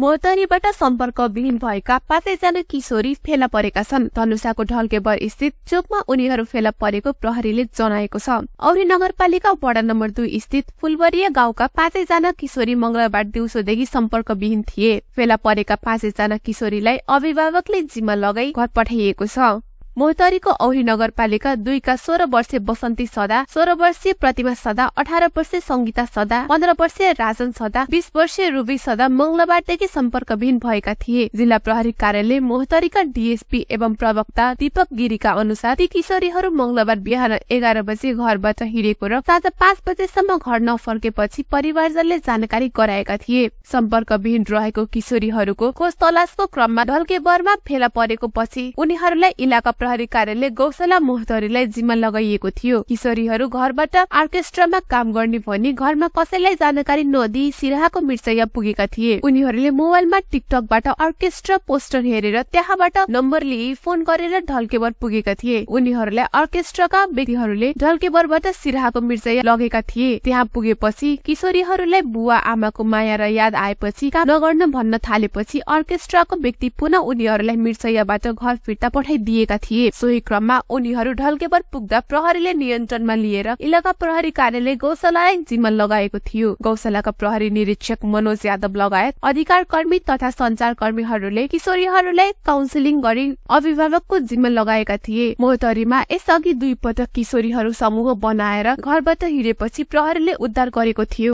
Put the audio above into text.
मोहतरीबाट सम्पर्क विहीन भएका पाँचैजना किशोरी फेला परेका छन् धनुषाको ढल्केबर स्थित चोकमा उनीहरू फेला परेको प्रहरीले जनाएको छ औरी नगरपालिका वडा नम्बर दुई स्थित फुलबरिया गाउँका पाँचैजना किशोरी मंगलबार दिउँसोदेखि सम्पर्क विहीन थिए फेला परेका पाँचैजना किशोरीलाई अभिभावकले जिम्मा लगाई घर पठाइएको छ मोहतरीको औही नगरपालिका दुईका सोह्र वर्षीय बसन्ती सदा सोह्र वर्षीय प्रतिभा सदा अठार वर्षीय संगीता सदा पन्ध्र वर्षीय राजन सदा बिस वर्षीय रुबी सदा मंगलबारदेखि सम्पर्कविहीन भएका थिए जिल्ला प्रहरी कार्यालय मोहतरीका डिएसपी एवं प्रवक्ता दीपक गिरीका अनुसार ती किशोरीहरू मंगलबार बिहान एघार बजे घरबाट हिँडेको र साँझ पाँच बजेसम्म घर नफर्केपछि परिवारजनले जानकारी गराएका थिए सम्पर्कविहीन रहेको किशोरीहरूको खोज तलासको क्रममा ढल्के बरमा फेला परेको पछि उनीहरूलाई इलाका प्रहरी कार्यालय गौशाला मोहतरीलाई जिम्मा लगाइएको थियो किशोरीहरू घरबाट आर्केस्ट्रामा काम गर्ने भनी घरमा कसैलाई जानकारी नदिई सिराहाको मिर्चाया पुगेका थिए उनीहरूले मोबाइलमा टिकटकबाट अर्केस्ट्रा पोस्टर हेरेर त्यहाँबाट नम्बर लिई फोन गरेर ढल्केबर पुगेका थिए उनीहरूलाई अर्केस्ट्राका व्यक्तिहरूले ढल्केबरबाट सिराहाको मिर्चाया लगेका थिए त्यहाँ पुगेपछि किशोरीहरूलाई बुवा आमाको माया र याद आएपछि काम नगर्न भन्न थालेपछि अर्केस्ट्राको व्यक्ति पुनः उनीहरूलाई मिर्चयाबाट घर फिर्ता पठाइदिएका थिए थिए सोही क्रममा उनीहरू ढल्केबर पुग्दा प्रहरीले नियन्त्रणमा लिएर इलाका प्रहरी कार्यालय गौशालालाई जिम्मा लगाएको थियो गौशालाका प्रहरी निरीक्षक मनोज यादव लगायत अधिकार कर्मी तथा संचार कर्मीहरूले किशोरीहरूलाई काउन्सिलिङ गरी अभिभावकको जिम्मा लगाएका थिए मोहतरीमा यसअघि दुई पटक किशोरीहरू समूह बनाएर घरबाट हिँडेपछि प्रहरीले उद्धार गरेको थियो